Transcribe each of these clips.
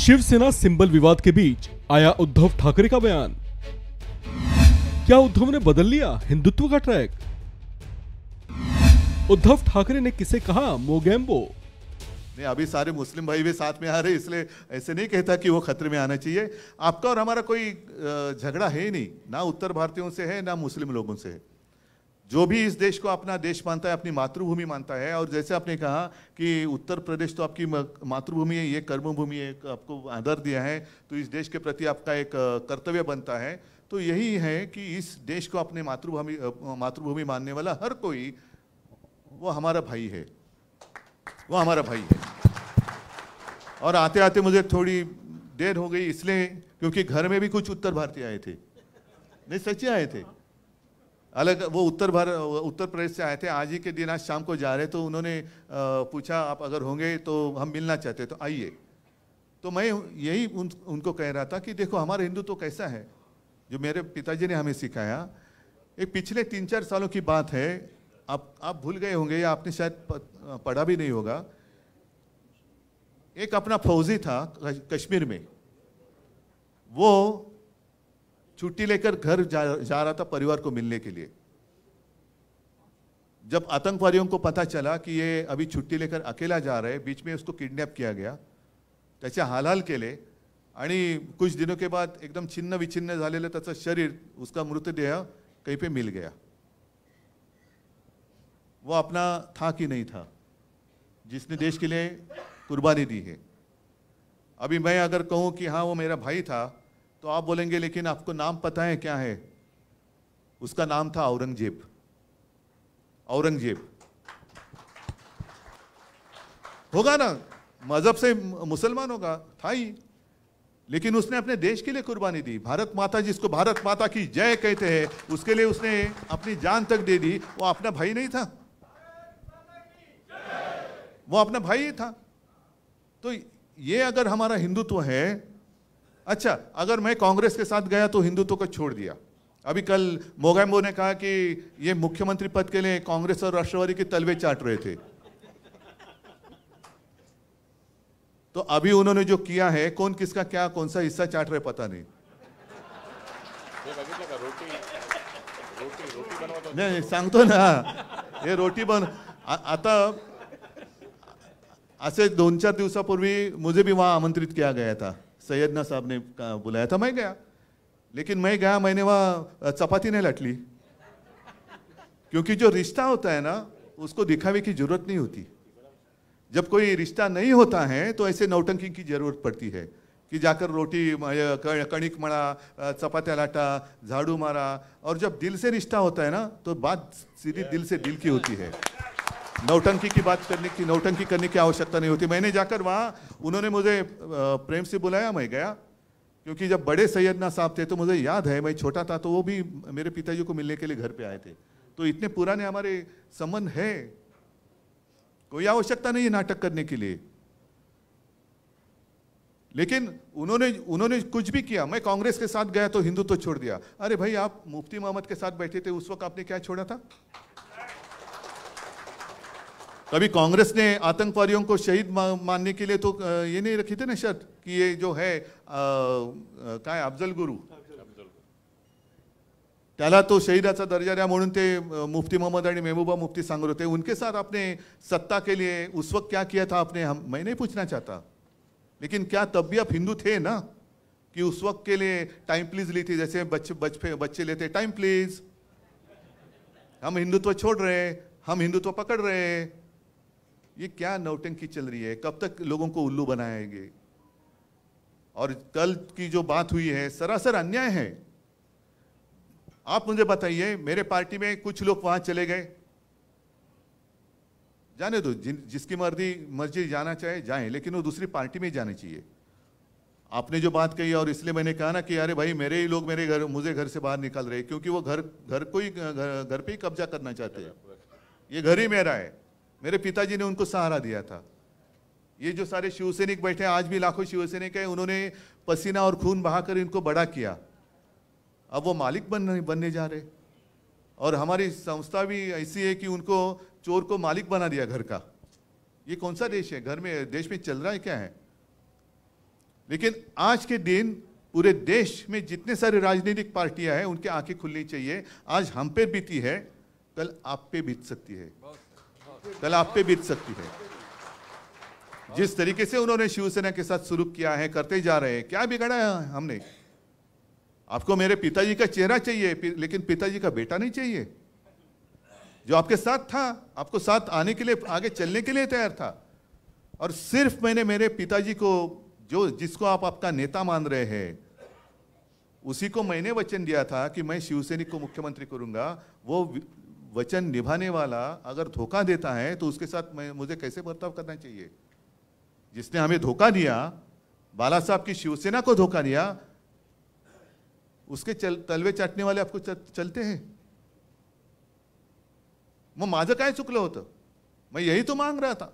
Shiv Sena symbol विवाद के बीच आया उद्धव ठाकरे का बयान क्या उद्धव ने बदल लिया हिंदुत्व का ट्रैक उद्धव ठाकरे ने किसे कहा मोगेम्बो नहीं अभी सारे मुस्लिम भाई भी साथ में आ रहे इसलिए ऐसे नहीं कहता कि वो खतरे में आना चाहिए आपका और हमारा कोई झगड़ा है ही नहीं ना उत्तर भारतीयों से है ना मुस्लिम लोगों से है जो भी इस देश को अपना देश मानता है अपनी मातृभूमि मानता है और जैसे आपने कहा कि उत्तर प्रदेश तो आपकी मातृभूमि है ये कर्मभूमि है आपको आदर दिया है तो इस देश के प्रति आपका एक कर्तव्य बनता है तो यही है कि इस देश को अपने मातृभूमि मातृभूमि मानने वाला हर कोई वो हमारा भाई है वो हमारा भाई है और आते आते मुझे थोड़ी देर हो गई इसलिए क्योंकि घर में भी कुछ उत्तर भारतीय आए थे नहीं सच्चे आए थे अलग वो उत्तर भारत उत्तर प्रदेश से आए थे आज ही के दिन आज शाम को जा रहे तो उन्होंने पूछा आप अगर होंगे तो हम मिलना चाहते तो आइए तो मैं यही उन, उनको कह रहा था कि देखो हमारा हिंदू तो कैसा है जो मेरे पिताजी ने हमें सिखाया एक पिछले तीन चार सालों की बात है आप आप भूल गए होंगे या आपने शायद पढ़ा भी नहीं होगा एक अपना फौजी था कश्मीर में वो छुट्टी लेकर घर जा, जा रहा था परिवार को मिलने के लिए जब आतंकवादियों को पता चला कि ये अभी छुट्टी लेकर अकेला जा रहे बीच में उसको किडनैप किया गया त्याचे हालहाल केले आणि कुछ दिनों के बाद एकदम छिन्न विछिन्न झालेलं त्याचं शरीर उसका मृतदेह कहीं पे मिल गया वो अपना था कि नहीं था जिसने देश के लिए कुर्बानी दी है अभी मैं अगर कहूँ कि हाँ वो मेरा भाई था तो आप बोलेंगे लेकिन आपको नाम पता है क्या है उसका नाम था औरंगजेब औरंगजेब होगा ना मजहब से मुसलमान होगा था ही लेकिन उसने अपने देश के लिए कुर्बानी दी भारत माता जिसको भारत माता की जय कहते हैं उसके लिए उसने अपनी जान तक दे दी वो अपना भाई नहीं था वो अपना भाई ही था तो ये अगर हमारा हिंदुत्व है अच्छा अगर मैं कांग्रेस के साथ गया तो हिंदुत्व को छोड़ दिया अभी कल मोगैम्बो ने कहा कि ये मुख्यमंत्री पद के लिए कांग्रेस और राष्ट्रवादी के तलवे चाट रहे थे तो अभी उन्होंने जो किया है कौन किसका क्या कौन सा हिस्सा चाट रहे पता नहीं रोटी, रोटी, तो नहीं सांगतो ना ये रोटी बन आता असे दोन चार दिवसापूर्वी मुझे भी वहां आमंत्रित किया गया था सैयदना साहब ने बुलाया था मैं गया लेकिन मैं गया मैंने वहाँ चपाती नहीं लट ली क्योंकि जो रिश्ता होता है ना उसको दिखावे की जरूरत नहीं होती जब कोई रिश्ता नहीं होता है तो ऐसे नौटंकी की जरूरत पड़ती है कि जाकर रोटी कणिक मड़ा चपात्या लाटा झाड़ू मारा और जब दिल से रिश्ता होता है ना तो बात सीधी दिल से दिल की होती है नौटंकी की बात करने की नौटंकी करने की आवश्यकता नहीं होती मैंने जाकर वहाँ उन्होंने मुझे प्रेम से बुलाया मैं गया क्योंकि जब बड़े सैयदना साहब थे तो मुझे याद है मैं छोटा था तो वो भी मेरे पिताजी को मिलने के लिए घर पे आए थे तो इतने पुराने हमारे संबंध है कोई आवश्यकता नहीं है नाटक करने के लिए लेकिन उन्होंने उन्होंने कुछ भी किया मैं कांग्रेस के साथ गया तो हिंदुत्व तो छोड़ दिया अरे भाई आप मुफ्ती मोहम्मद के साथ बैठे थे उस वक्त आपने क्या छोड़ा था कभी कांग्रेस ने आतंकवादियों को शहीद मानने के लिए तो ये नहीं रखी थी ना शर्त कि ये जो है काय अफजल गुरु त्याला तो शहीदाचा दर्जा दिया म्हणून मुफ्ती मोहम्मद और महबूबा मुफ्ती सांगर होते उनके साथ आपने सत्ता के लिए उस वक्त क्या किया था आपने हम मैं नहीं पूछना चाहता लेकिन क्या तब भी आप हिंदू थे ना कि उस वक्त के लिए टाइम प्लीज ली थी जैसे बच्चे बच्चे बच्चे लेते टाइम प्लीज हम हिंदुत्व छोड़ रहे हम हिंदुत्व पकड़ रहे ये क्या नौटंकी चल रही है कब तक लोगों को उल्लू बनाएंगे और कल की जो बात हुई है सरासर अन्याय है आप मुझे बताइए मेरे पार्टी में कुछ लोग वहां चले गए जाने दो जिन जिसकी मर्जी मर्जी जाना चाहे जाए लेकिन वो दूसरी पार्टी में जाने चाहिए आपने जो बात कही और इसलिए मैंने कहा ना कि अरे भाई मेरे ही लोग मेरे घर मुझे घर से बाहर निकल रहे क्योंकि वो घर घर को ही घर, घर पे ही कब्जा करना चाहते हैं ये घर ही मेरा है मेरे पिताजी ने उनको सहारा दिया था ये जो सारे शिवसैनिक बैठे आज भी लाखों शिवसैनिक हैं उन्होंने पसीना और खून बहाकर इनको बड़ा किया अब वो मालिक बन बनने जा रहे और हमारी संस्था भी ऐसी है कि उनको चोर को मालिक बना दिया घर का ये कौन सा देश है घर में देश में चल रहा है क्या है लेकिन आज के दिन पूरे देश में जितने सारे राजनीतिक पार्टियां हैं उनकी आंखें खुलनी चाहिए आज हम पे बीती है कल आप पे बीत सकती है कल आप पे बीत सकती है जिस तरीके से उन्होंने शिवसेना के साथ शुरू किया है करते जा रहे हैं क्या बिगड़ा है हमने आपको मेरे पिताजी का चेहरा चाहिए लेकिन पिताजी का बेटा नहीं चाहिए जो आपके साथ था आपको साथ आने के लिए आगे चलने के लिए तैयार था और सिर्फ मैंने मेरे पिताजी को जो जिसको आप आपका नेता मान रहे हैं उसी को मैंने वचन दिया था कि मैं शिवसैनिक को मुख्यमंत्री करूंगा वो वचन निभाने वाला अगर धोखा देता है तो उसके साथ मैं मुझे कैसे बर्ताव करना चाहिए जिसने हमें धोखा दिया बाला साहब की शिवसेना को धोखा दिया उसके चल तलवे चाटने वाले आपको चलते हैं मग माझं का चुकलं होता मैं यही तो मांग रहा था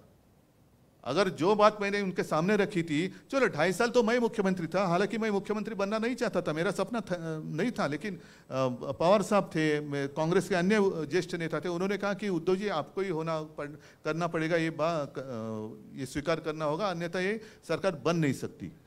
अगर जो बात मैंने उनके सामने रखी थी चलो ढाई साल तो मैं मुख्यमंत्री था हालांकि मैं मुख्यमंत्री बनना नहीं चाहता था मेरा सपना था, नहीं था लेकिन पवार साहब थे कांग्रेस के अन्य ज्येष्ठ नेता थे उन्होंने कहा कि उद्धव जी आपको ही होना पड़, करना पड़ेगा ये बा ये स्वीकार करना होगा अन्यथा ये सरकार बन नहीं सकती